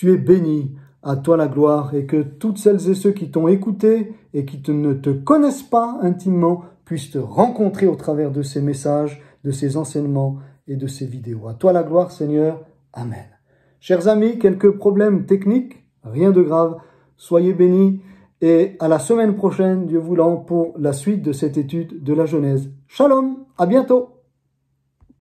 Tu es béni, à toi la gloire, et que toutes celles et ceux qui t'ont écouté et qui ne te connaissent pas intimement puissent te rencontrer au travers de ces messages, de ces enseignements et de ces vidéos. À toi la gloire, Seigneur. Amen. Chers amis, quelques problèmes techniques, rien de grave. Soyez bénis et à la semaine prochaine, Dieu voulant, pour la suite de cette étude de la Genèse. Shalom, à bientôt.